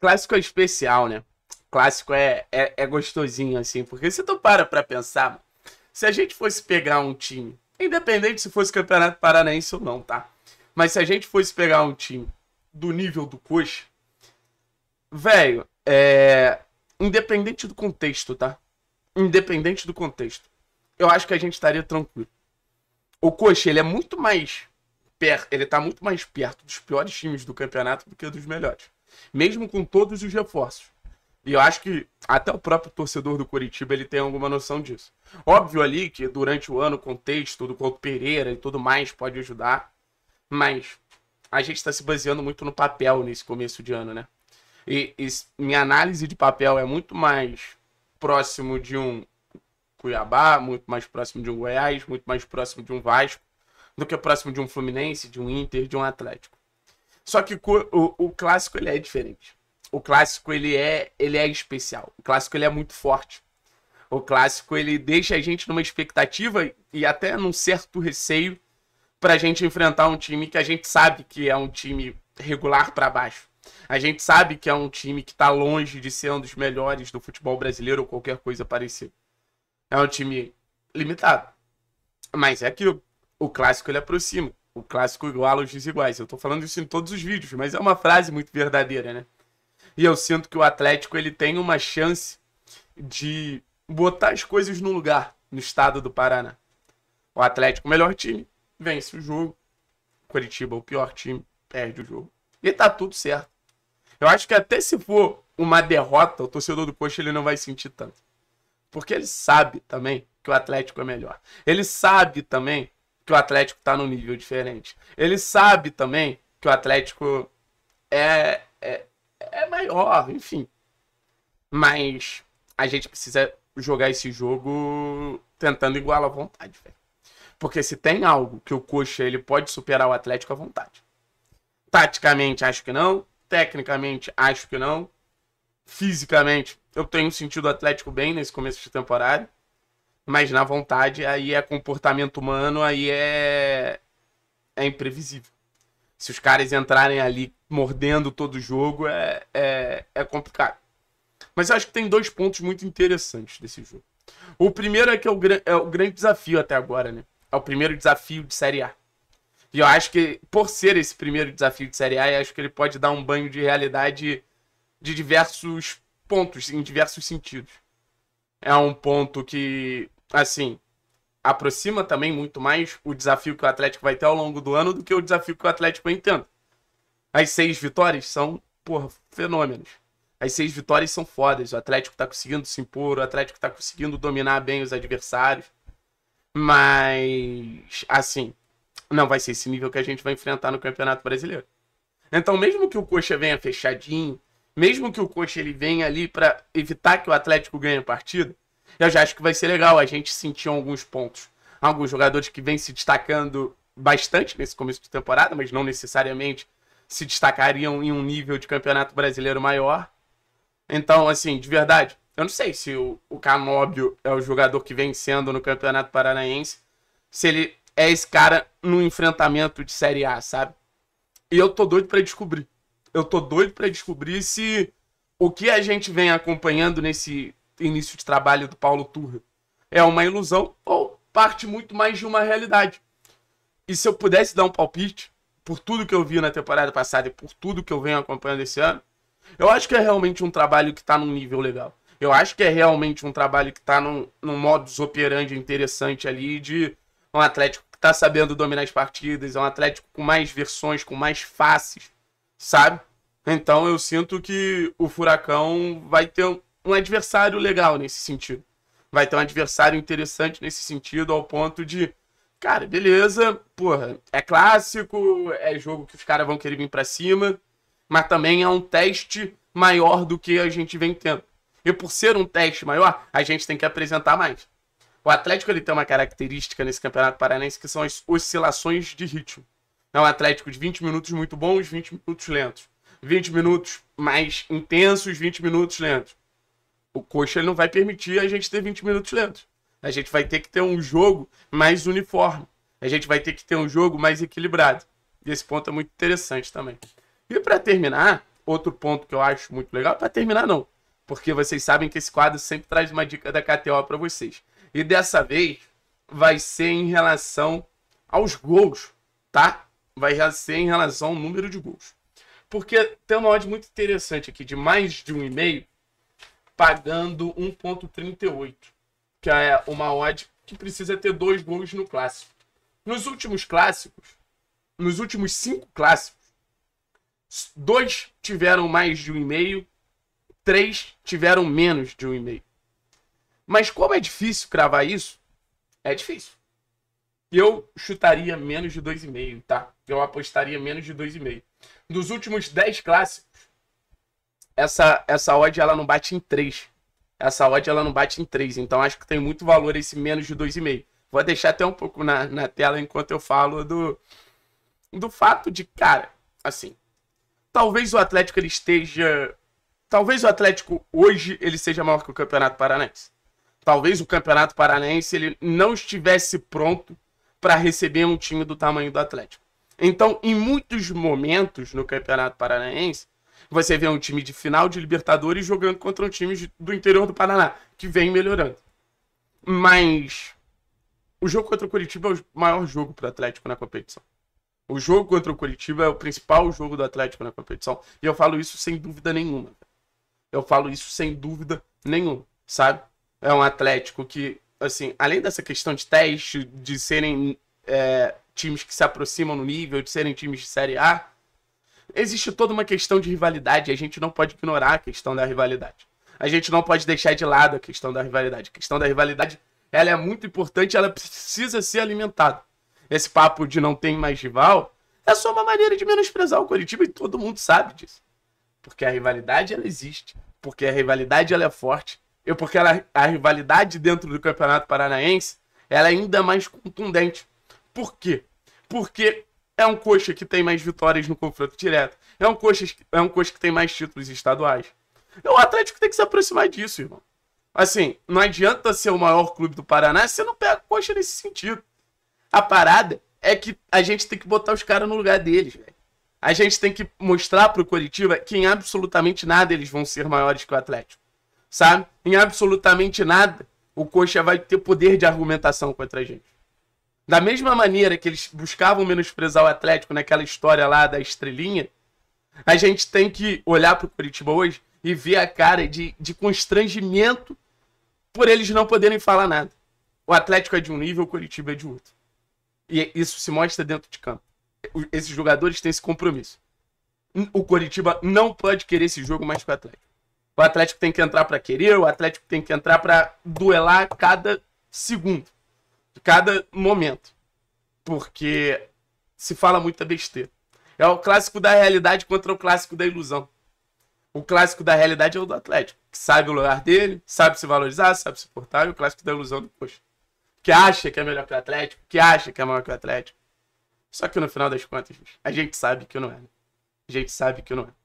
Clássico é especial, né? Clássico é, é, é gostosinho, assim, porque se tu para pra pensar, se a gente fosse pegar um time, independente se fosse Campeonato Paranaense ou não, tá? Mas se a gente fosse pegar um time do nível do Coxa, velho, é. Independente do contexto, tá? Independente do contexto, eu acho que a gente estaria tranquilo. O Coxa, ele é muito mais perto, ele tá muito mais perto dos piores times do campeonato do que dos melhores mesmo com todos os reforços. E eu acho que até o próprio torcedor do Curitiba ele tem alguma noção disso. Óbvio ali que durante o ano o contexto do Couto Pereira e tudo mais pode ajudar, mas a gente está se baseando muito no papel nesse começo de ano, né? E, e minha análise de papel é muito mais próximo de um Cuiabá, muito mais próximo de um Goiás, muito mais próximo de um Vasco, do que próximo de um Fluminense, de um Inter, de um Atlético. Só que o, o clássico ele é diferente. O clássico ele é, ele é especial. O clássico ele é muito forte. O clássico ele deixa a gente numa expectativa e até num certo receio para a gente enfrentar um time que a gente sabe que é um time regular para baixo. A gente sabe que é um time que está longe de ser um dos melhores do futebol brasileiro ou qualquer coisa parecida. É um time limitado. Mas é que o, o clássico ele aproxima. O clássico igual aos desiguais. Eu tô falando isso em todos os vídeos, mas é uma frase muito verdadeira, né? E eu sinto que o Atlético ele tem uma chance de botar as coisas no lugar no estado do Paraná. O Atlético, o melhor time, vence o jogo. Curitiba, o pior time, perde o jogo. E tá tudo certo. Eu acho que até se for uma derrota, o torcedor do Coxa ele não vai sentir tanto. Porque ele sabe também que o Atlético é melhor. Ele sabe também que o Atlético tá num nível diferente. Ele sabe também que o Atlético é, é, é maior, enfim. Mas a gente precisa jogar esse jogo tentando igualar à vontade, velho. Porque se tem algo que o Coxa ele pode superar o Atlético à é vontade. Taticamente, acho que não. Tecnicamente, acho que não. Fisicamente, eu tenho sentido o Atlético bem nesse começo de temporada. Mas na vontade, aí é comportamento humano, aí é. É imprevisível. Se os caras entrarem ali mordendo todo o jogo, é, é, é complicado. Mas eu acho que tem dois pontos muito interessantes desse jogo. O primeiro é que é o, é o grande desafio até agora, né? É o primeiro desafio de Série A. E eu acho que, por ser esse primeiro desafio de Série A, eu acho que ele pode dar um banho de realidade de diversos pontos, em diversos sentidos. É um ponto que assim, aproxima também muito mais o desafio que o Atlético vai ter ao longo do ano do que o desafio que o Atlético enfrenta. As seis vitórias são, porra, fenômenos. As seis vitórias são fodas. O Atlético tá conseguindo se impor, o Atlético tá conseguindo dominar bem os adversários. Mas, assim, não vai ser esse nível que a gente vai enfrentar no Campeonato Brasileiro. Então, mesmo que o Coxa venha fechadinho, mesmo que o Coxa ele venha ali para evitar que o Atlético ganhe a partida, eu já acho que vai ser legal a gente sentir alguns pontos. Alguns jogadores que vêm se destacando bastante nesse começo de temporada, mas não necessariamente se destacariam em um nível de campeonato brasileiro maior. Então, assim, de verdade, eu não sei se o, o Canóbio é o jogador que vem sendo no Campeonato Paranaense, se ele é esse cara no enfrentamento de Série A, sabe? E eu tô doido para descobrir. Eu tô doido para descobrir se o que a gente vem acompanhando nesse início de trabalho do Paulo Turra é uma ilusão ou parte muito mais de uma realidade. E se eu pudesse dar um palpite, por tudo que eu vi na temporada passada e por tudo que eu venho acompanhando esse ano, eu acho que é realmente um trabalho que está num nível legal. Eu acho que é realmente um trabalho que está num, num modus operandi interessante ali de um Atlético que está sabendo dominar as partidas, é um Atlético com mais versões, com mais faces, sabe? Então eu sinto que o Furacão vai ter um adversário legal nesse sentido. Vai ter um adversário interessante nesse sentido, ao ponto de, cara, beleza, porra, é clássico, é jogo que os caras vão querer vir para cima, mas também é um teste maior do que a gente vem tendo. E por ser um teste maior, a gente tem que apresentar mais. O Atlético ele tem uma característica nesse Campeonato Paranaense que são as oscilações de ritmo. É um Atlético de 20 minutos muito bons, 20 minutos lentos. 20 minutos mais intensos, 20 minutos lentos. O coxa ele não vai permitir a gente ter 20 minutos lentos. A gente vai ter que ter um jogo mais uniforme. A gente vai ter que ter um jogo mais equilibrado. E esse ponto é muito interessante também. E para terminar, outro ponto que eu acho muito legal, para terminar não, porque vocês sabem que esse quadro sempre traz uma dica da KTO para vocês. E dessa vez vai ser em relação aos gols, tá? Vai ser em relação ao número de gols. Porque tem uma odd muito interessante aqui de mais de um e meio pagando 1.38, que é uma odd que precisa ter dois gols no clássico. Nos últimos clássicos, nos últimos cinco clássicos, dois tiveram mais de um e meio, três tiveram menos de um e meio. Mas como é difícil cravar isso, é difícil. Eu chutaria menos de dois e meio, tá? Eu apostaria menos de dois e meio. Dos últimos dez clássicos, essa, essa odd ela não bate em 3. Essa odd ela não bate em 3. Então acho que tem muito valor esse menos de 2,5. Vou deixar até um pouco na, na tela enquanto eu falo do, do fato de, cara, assim, talvez o Atlético ele esteja. Talvez o Atlético hoje ele seja maior que o Campeonato Paranaense. Talvez o Campeonato Paranaense ele não estivesse pronto para receber um time do tamanho do Atlético. Então, em muitos momentos no Campeonato Paranaense, você vê um time de final de Libertadores jogando contra um time do interior do Paraná, que vem melhorando. Mas o jogo contra o Curitiba é o maior jogo para o Atlético na competição. O jogo contra o Curitiba é o principal jogo do Atlético na competição. E eu falo isso sem dúvida nenhuma. Eu falo isso sem dúvida nenhuma, sabe? É um Atlético que, assim, além dessa questão de teste, de serem é, times que se aproximam no nível, de serem times de Série A, existe toda uma questão de rivalidade e a gente não pode ignorar a questão da rivalidade. A gente não pode deixar de lado a questão da rivalidade. A questão da rivalidade, ela é muito importante, ela precisa ser alimentada. Esse papo de não tem mais rival é só uma maneira de menosprezar o Curitiba e todo mundo sabe disso. Porque a rivalidade, ela existe. Porque a rivalidade, ela é forte. E porque ela, a rivalidade dentro do Campeonato Paranaense, ela é ainda mais contundente. Por quê? Porque é um coxa que tem mais vitórias no confronto direto. É um coxa, é um coxa que tem mais títulos estaduais. O Atlético tem que se aproximar disso, irmão. Assim, não adianta ser o maior clube do Paraná se você não pega coxa nesse sentido. A parada é que a gente tem que botar os caras no lugar deles, velho. A gente tem que mostrar pro Curitiba que em absolutamente nada eles vão ser maiores que o Atlético. Sabe? Em absolutamente nada o Coxa vai ter poder de argumentação contra a gente. Da mesma maneira que eles buscavam menosprezar o Atlético naquela história lá da estrelinha, a gente tem que olhar para o Curitiba hoje e ver a cara de, de constrangimento por eles não poderem falar nada. O Atlético é de um nível, o Curitiba é de outro. E isso se mostra dentro de campo. Esses jogadores têm esse compromisso. O Curitiba não pode querer esse jogo mais que o Atlético. O Atlético tem que entrar para querer, o Atlético tem que entrar para duelar cada segundo cada momento. Porque se fala muita besteira. É o clássico da realidade contra o clássico da ilusão. O clássico da realidade é o do Atlético, que sabe o lugar dele, sabe se valorizar, sabe se portar, e o clássico da ilusão do depois. Que acha que é melhor que o Atlético, que acha que é maior que o Atlético. Só que no final das contas, a gente sabe que não é. Né? A gente sabe que não é.